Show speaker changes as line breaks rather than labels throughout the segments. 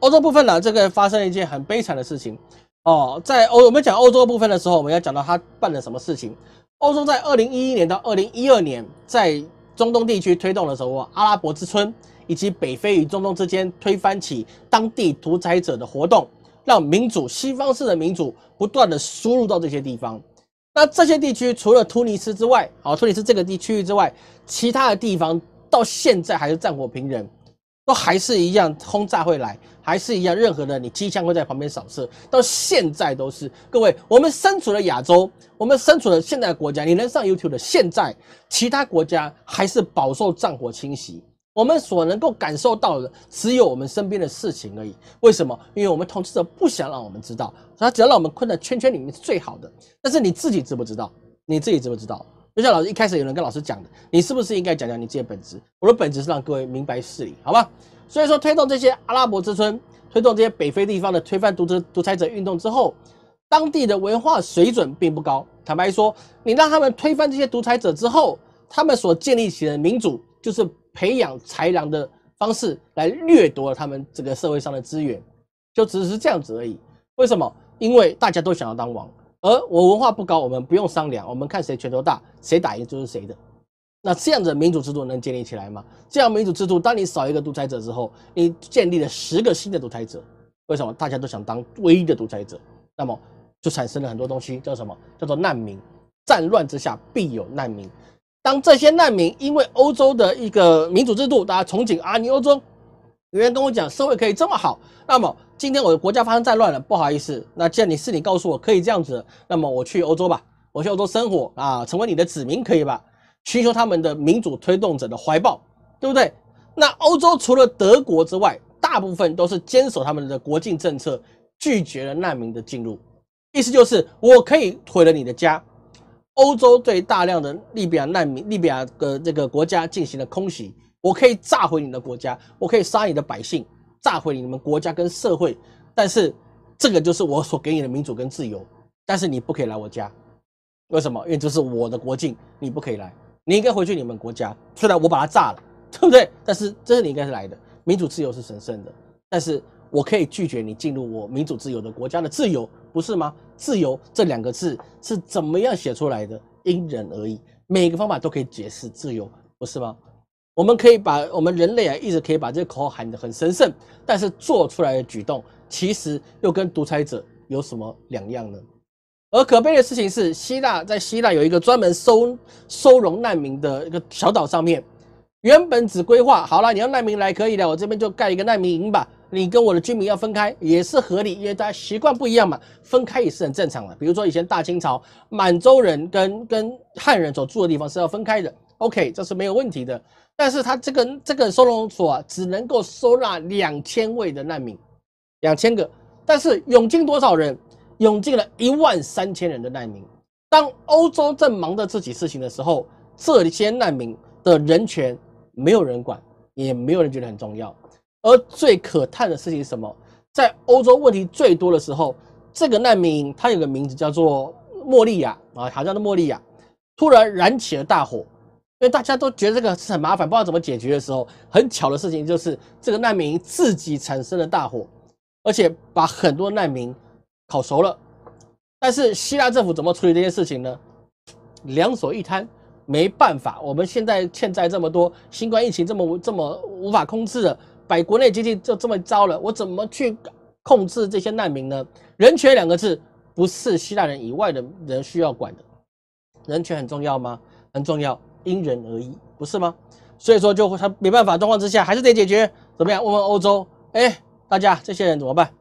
欧洲部分呢，这个发生了一件很悲惨的事情哦。在欧，我们讲欧洲部分的时候，我们要讲到他办了什么事情。欧洲在二零一一年到二零一二年，在中东地区推动的时候，阿拉伯之春以及北非与中东之间推翻起当地独裁者的活动，让民主西方式的民主不断的输入到这些地方。那这些地区除了突尼斯之外，好，突尼斯这个地区域之外，其他的地方到现在还是战火平人。都还是一样轰炸会来，还是一样任何的你机枪会在旁边扫射，到现在都是。各位，我们身处的亚洲，我们身处的现代国家，你能上 YouTube 的，现在其他国家还是饱受战火侵袭。我们所能够感受到的，只有我们身边的事情而已。为什么？因为我们统治者不想让我们知道，他只要让我们困在圈圈里面是最好的。但是你自己知不知道？你自己知不知道？就像老师一开始有人跟老师讲的，你是不是应该讲讲你自己的本质？我的本质是让各位明白事理，好吧？所以说，推动这些阿拉伯之春，推动这些北非地方的推翻独资独裁者运动之后，当地的文化水准并不高。坦白说，你让他们推翻这些独裁者之后，他们所建立起的民主，就是培养豺狼的方式来掠夺了他们这个社会上的资源，就只是这样子而已。为什么？因为大家都想要当王。而我文化不高，我们不用商量，我们看谁拳头大，谁打赢就是谁的。那这样子民主制度能建立起来吗？这样民主制度，当你少一个独裁者之后，你建立了十个新的独裁者，为什么大家都想当唯一的独裁者？那么就产生了很多东西，叫什么？叫做难民。战乱之下必有难民。当这些难民因为欧洲的一个民主制度，大家憧憬啊，你欧洲。有人跟我讲社会可以这么好，那么今天我的国家发生战乱了，不好意思。那既然你是你告诉我可以这样子，那么我去欧洲吧，我去欧洲生活啊，成为你的子民可以吧？寻求他们的民主推动者的怀抱，对不对？那欧洲除了德国之外，大部分都是坚守他们的国境政策，拒绝了难民的进入。意思就是我可以毁了你的家。欧洲对大量的利比亚难民，利比亚的这个国家进行了空袭。我可以炸毁你的国家，我可以杀你的百姓，炸毁你们国家跟社会。但是，这个就是我所给你的民主跟自由。但是你不可以来我家，为什么？因为这是我的国境，你不可以来，你应该回去你们国家。虽然我把它炸了，对不对？但是这是你应该是来的民主自由是神圣的。但是我可以拒绝你进入我民主自由的国家的自由，不是吗？自由这两个字是怎么样写出来的？因人而异，每个方法都可以解释自由，不是吗？我们可以把我们人类啊，一直可以把这个口号喊得很神圣，但是做出来的举动其实又跟独裁者有什么两样呢？而可悲的事情是，希腊在希腊有一个专门收收容难民的一个小岛上面，原本只规划好了，你要难民来可以的，我这边就盖一个难民营吧。你跟我的居民要分开也是合理，因为大家习惯不一样嘛，分开也是很正常的。比如说以前大清朝满洲人跟跟汉人所住的地方是要分开的，OK，这是没有问题的。但是他这个这个收容所啊，只能够收纳两千位的难民，两千个，但是涌进多少人？涌进了一万三千人的难民。当欧洲正忙着自己事情的时候，这些难民的人权没有人管，也没有人觉得很重要。而最可叹的事情是什么？在欧洲问题最多的时候，这个难民他有个名字叫做莫利亚啊，好像是莫利亚，突然燃起了大火。因为大家都觉得这个是很麻烦，不知道怎么解决的时候，很巧的事情就是这个难民营自己产生了大火，而且把很多难民烤熟了。但是希腊政府怎么处理这件事情呢？两手一摊，没办法。我们现在欠债这么多，新冠疫情这么这么无法控制，把国内经济就这么糟了，我怎么去控制这些难民呢？人权两个字不是希腊人以外的人需要管的。人权很重要吗？很重要。因人而异，不是吗？所以说，就他没办法，状况之下还是得解决。怎么样？问问欧洲，哎，大家这些人怎么办？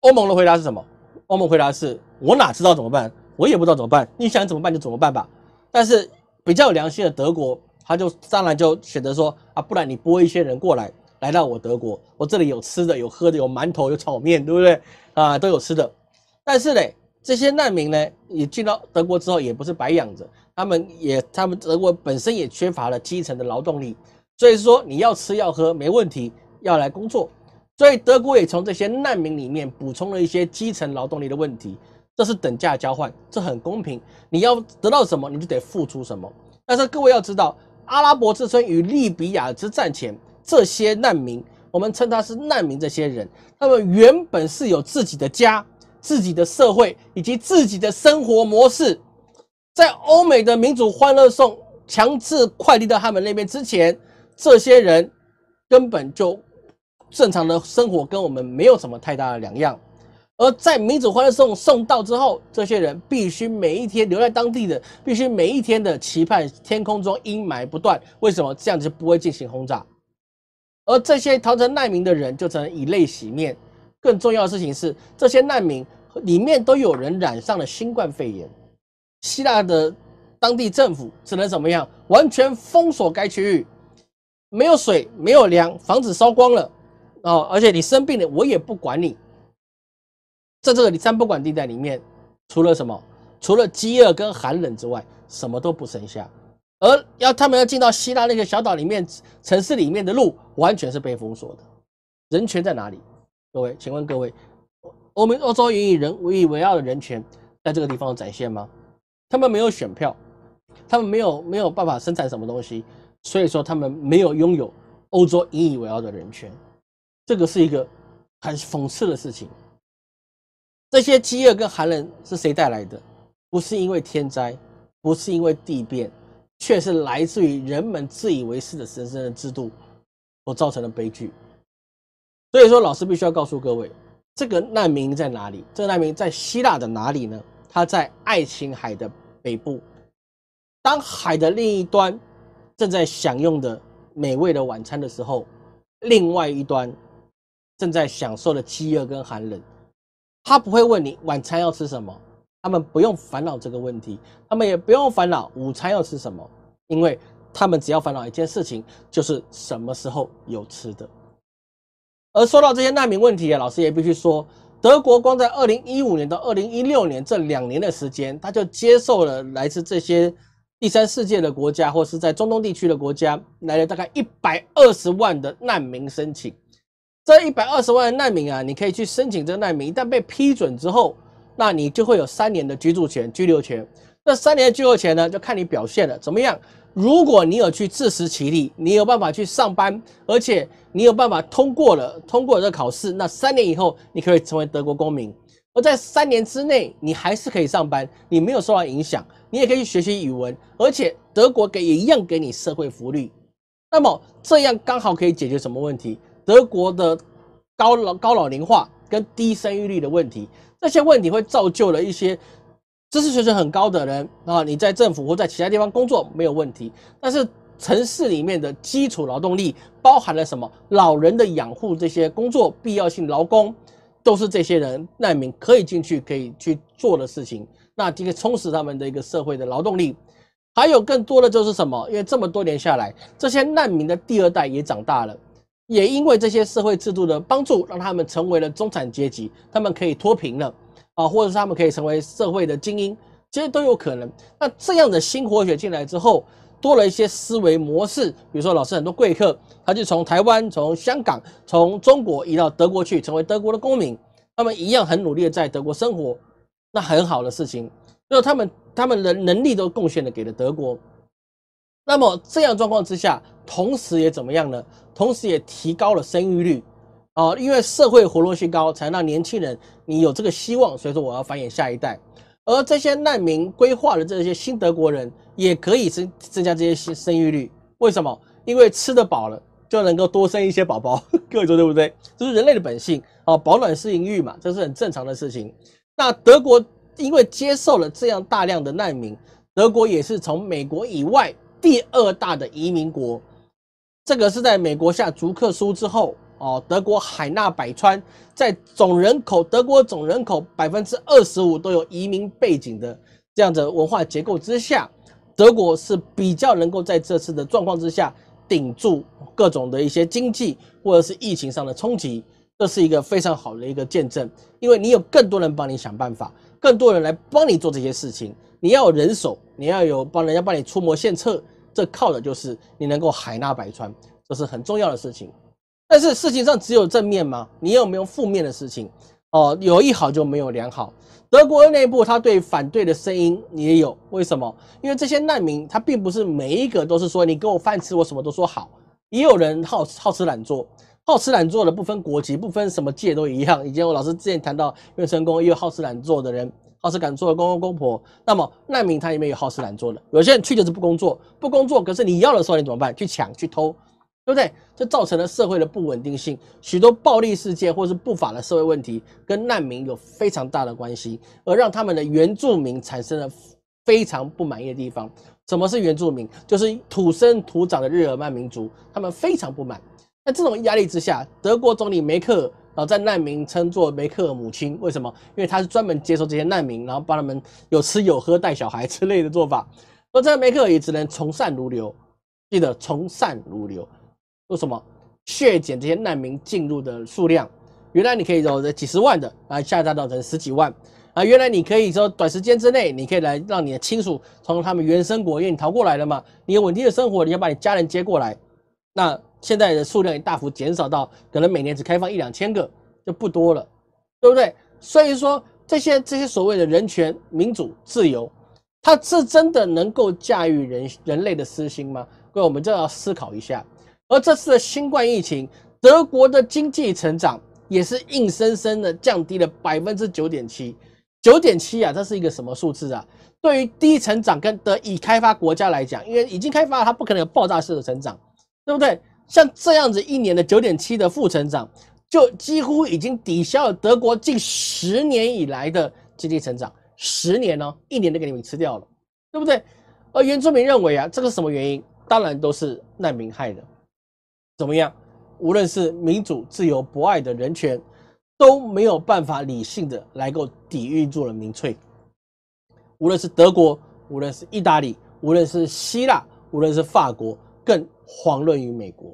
欧盟的回答是什么？欧盟回答是：我哪知道怎么办？我也不知道怎么办。你想怎么办就怎么办吧。但是比较有良心的德国，他就当然就选择说：啊，不然你拨一些人过来，来到我德国，我这里有吃的，有喝的，有馒头，有炒面，对不对？啊，都有吃的。但是呢，这些难民呢，也进到德国之后也不是白养着，他们也，他们德国本身也缺乏了基层的劳动力，所以说你要吃要喝没问题，要来工作，所以德国也从这些难民里面补充了一些基层劳动力的问题，这是等价交换，这很公平，你要得到什么你就得付出什么。但是各位要知道，阿拉伯之春与利比亚之战前，这些难民，我们称他是难民，这些人他们原本是有自己的家。自己的社会以及自己的生活模式，在欧美的民主欢乐颂强制快递到他们那边之前，这些人根本就正常的生活跟我们没有什么太大的两样。而在民主欢乐颂送到之后，这些人必须每一天留在当地的，必须每一天的期盼天空中阴霾不断。为什么这样子就不会进行轰炸？而这些逃成难民的人，就只能以泪洗面。更重要的事情是，这些难民里面都有人染上了新冠肺炎。希腊的当地政府只能怎么样？完全封锁该区域，没有水，没有粮，房子烧光了，哦，而且你生病了，我也不管你。在这个你三不管地带里面，除了什么？除了饥饿跟寒冷之外，什么都不剩下。而要他们要进到希腊那些小岛里面城市里面的路，完全是被封锁的。人权在哪里？各位，请问各位，欧美欧洲引以为傲的人权，在这个地方展现吗？他们没有选票，他们没有没有办法生产什么东西，所以说他们没有拥有欧洲引以为傲的人权。这个是一个很讽刺的事情。这些饥饿跟寒冷是谁带来的？不是因为天灾，不是因为地变，却是来自于人们自以为是的神圣的制度所造成的悲剧。所以说，老师必须要告诉各位，这个难民在哪里？这个难民在希腊的哪里呢？他在爱琴海的北部。当海的另一端正在享用的美味的晚餐的时候，另外一端正在享受的饥饿跟寒冷。他不会问你晚餐要吃什么，他们不用烦恼这个问题，他们也不用烦恼午餐要吃什么，因为他们只要烦恼一件事情，就是什么时候有吃的。而说到这些难民问题啊，老师也必须说，德国光在二零一五年到二零一六年这两年的时间，他就接受了来自这些第三世界的国家或是在中东地区的国家来了大概一百二十万的难民申请。这一百二十万的难民啊，你可以去申请这个难民，一旦被批准之后，那你就会有三年的居住权、居留权。那三年的就业权呢，就看你表现了，怎么样？如果你有去自食其力，你有办法去上班，而且你有办法通过了通过这个考试，那三年以后你可以成为德国公民，而在三年之内你还是可以上班，你没有受到影响，你也可以去学习语文，而且德国给也一样给你社会福利。那么这样刚好可以解决什么问题？德国的高老高老龄化跟低生育率的问题，这些问题会造就了一些。知识水准很高的人啊，你在政府或在其他地方工作没有问题。但是城市里面的基础劳动力包含了什么？老人的养护这些工作，必要性劳工，都是这些人难民可以进去可以去做的事情。那这个充实他们的一个社会的劳动力，还有更多的就是什么？因为这么多年下来，这些难民的第二代也长大了，也因为这些社会制度的帮助，让他们成为了中产阶级，他们可以脱贫了。啊，或者是他们可以成为社会的精英，其实都有可能。那这样的新活血进来之后，多了一些思维模式。比如说，老师很多贵客，他就从台湾、从香港、从中国移到德国去，成为德国的公民。他们一样很努力的在德国生活，那很好的事情。那他们他们的能力都贡献了给了德国。那么这样状况之下，同时也怎么样呢？同时也提高了生育率。哦，因为社会活络性高，才让年轻人你有这个希望，所以说我要繁衍下一代。而这些难民规划的这些新德国人也可以增增加这些生生育率，为什么？因为吃得饱了，就能够多生一些宝宝，各位说对不对？这是人类的本性啊，保暖是淫欲嘛，这是很正常的事情。那德国因为接受了这样大量的难民，德国也是从美国以外第二大的移民国。这个是在美国下逐客书之后。哦，德国海纳百川，在总人口德国总人口百分之二十五都有移民背景的这样的文化结构之下，德国是比较能够在这次的状况之下顶住各种的一些经济或者是疫情上的冲击。这是一个非常好的一个见证，因为你有更多人帮你想办法，更多人来帮你做这些事情。你要有人手，你要有帮人家帮你出谋献策，这靠的就是你能够海纳百川，这是很重要的事情。但是事情上只有正面吗？你有没有负面的事情？哦，有一好就没有两好。德国内部他对反对的声音也有，为什么？因为这些难民他并不是每一个都是说你给我饭吃，我什么都说好。也有人好好吃懒做，好吃懒做的不分国籍，不分什么界都一样。以前我老师之前谈到，因成功也有好吃懒做的人，好吃懒做的公公公婆。那么难民他里面有好吃懒做的，有些人去就是不工作，不工作，可是你要的时候你怎么办？去抢去偷。对不对？这造成了社会的不稳定性，许多暴力事件或是不法的社会问题，跟难民有非常大的关系，而让他们的原住民产生了非常不满意的地方。什么是原住民？就是土生土长的日耳曼民族，他们非常不满。在这种压力之下，德国总理梅克，呃，在难民称作梅克的母亲，为什么？因为他是专门接收这些难民，然后帮他们有吃有喝、带小孩之类的做法。而这个梅克也只能从善如流，记得从善如流。说什么？削减这些难民进入的数量。原来你可以有几十万的，啊，下降到成十几万，啊，原来你可以说短时间之内，你可以来让你的亲属从他们原生国也逃过来了嘛？你有稳定的生活，你要把你家人接过来。那现在的数量也大幅减少到可能每年只开放一两千个，就不多了，对不对？所以说这些这些所谓的人权、民主、自由，它是真的能够驾驭人人类的私心吗？各位，我们就要思考一下。而这次的新冠疫情，德国的经济成长也是硬生生的降低了百分之九点七，九点七啊，这是一个什么数字啊？对于低成长跟得以开发国家来讲，因为已经开发了，它不可能有爆炸式的成长，对不对？像这样子一年的九点七的负成长，就几乎已经抵消了德国近十年以来的经济成长，十年呢，一年都给你们吃掉了，对不对？而原住民认为啊，这个什么原因？当然都是难民害的。怎么样？无论是民主、自由、博爱的人权，都没有办法理性的来够抵御住了民粹。无论是德国，无论是意大利，无论是希腊，无论是法国，更遑论于美国。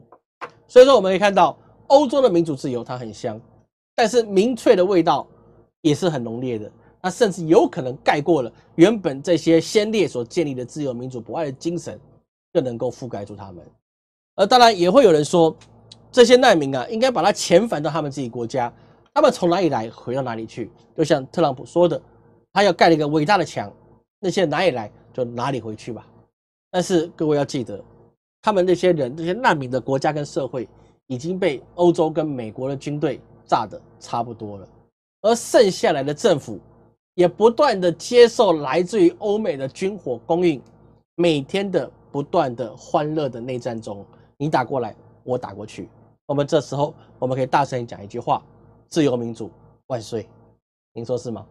所以说，我们可以看到，欧洲的民主自由它很香，但是民粹的味道也是很浓烈的。它甚至有可能盖过了原本这些先烈所建立的自由、民主、博爱的精神，更能够覆盖住他们。而当然也会有人说，这些难民啊，应该把他遣返到他们自己国家。他们从哪里来，回到哪里去？就像特朗普说的，他要盖了一个伟大的墙，那些哪里来就哪里回去吧。但是各位要记得，他们那些人、那些难民的国家跟社会已经被欧洲跟美国的军队炸得差不多了，而剩下来的政府也不断的接受来自于欧美的军火供应，每天的不断的欢乐的内战中。你打过来，我打过去。我们这时候，我们可以大声讲一句话：“自由民主万岁。”您说是吗？